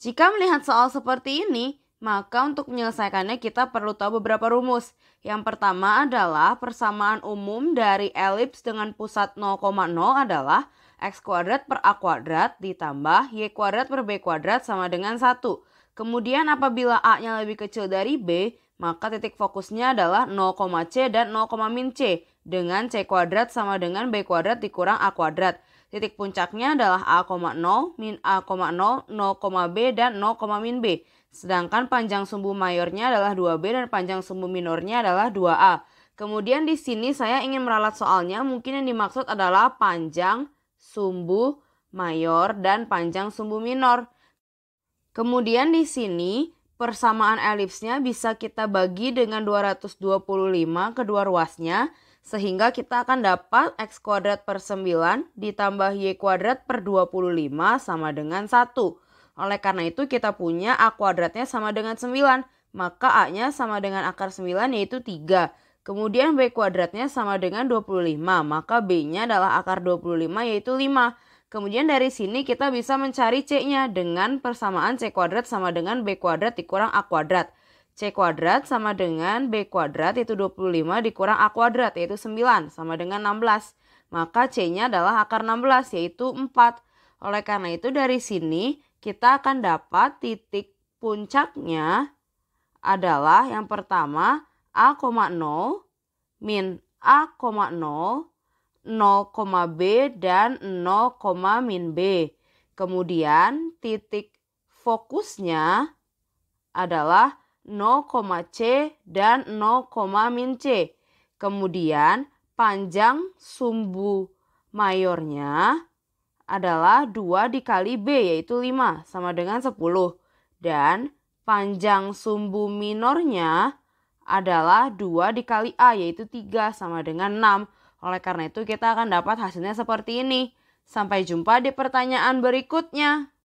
Jika melihat soal seperti ini, maka untuk menyelesaikannya kita perlu tahu beberapa rumus. Yang pertama adalah persamaan umum dari elips dengan pusat 0,0 adalah x kuadrat per a kuadrat ditambah y kuadrat per b kuadrat sama dengan 1. Kemudian apabila a-nya lebih kecil dari b, maka titik fokusnya adalah 0,c dan 0, c dengan C kuadrat sama dengan B kuadrat dikurang A kuadrat. Titik puncaknya adalah (a, 0), min a, 0), (0, b) dan 0, min B. Sedangkan panjang sumbu mayornya adalah 2B dan panjang sumbu minornya adalah 2A. Kemudian di sini saya ingin meralat soalnya, mungkin yang dimaksud adalah panjang sumbu mayor dan panjang sumbu minor. Kemudian di sini persamaan elipsnya bisa kita bagi dengan 225 kedua ruasnya sehingga kita akan dapat X kuadrat per 9 ditambah Y kuadrat per 25 sama dengan 1. Oleh karena itu kita punya A kuadratnya sama dengan 9. Maka A-nya sama dengan akar 9 yaitu 3. Kemudian B kuadratnya sama dengan 25, maka B-nya adalah akar 25 yaitu 5. Kemudian dari sini kita bisa mencari C-nya dengan persamaan C kuadrat sama dengan B kuadrat dikurang A kuadrat. C kuadrat sama dengan B kuadrat yaitu 25 dikurang A kuadrat yaitu 9 sama dengan 16. Maka C-nya adalah akar 16 yaitu 4. Oleh karena itu dari sini kita akan dapat titik puncaknya adalah yang pertama A, 0, min A, 0, 0, B, dan 0, min B. Kemudian titik fokusnya adalah 0,C dan 0, min C. Kemudian panjang sumbu mayornya adalah 2 dikali B yaitu 5 sama dengan 10. Dan panjang sumbu minornya adalah 2 dikali A yaitu 3 sama dengan 6. Oleh karena itu kita akan dapat hasilnya seperti ini. Sampai jumpa di pertanyaan berikutnya.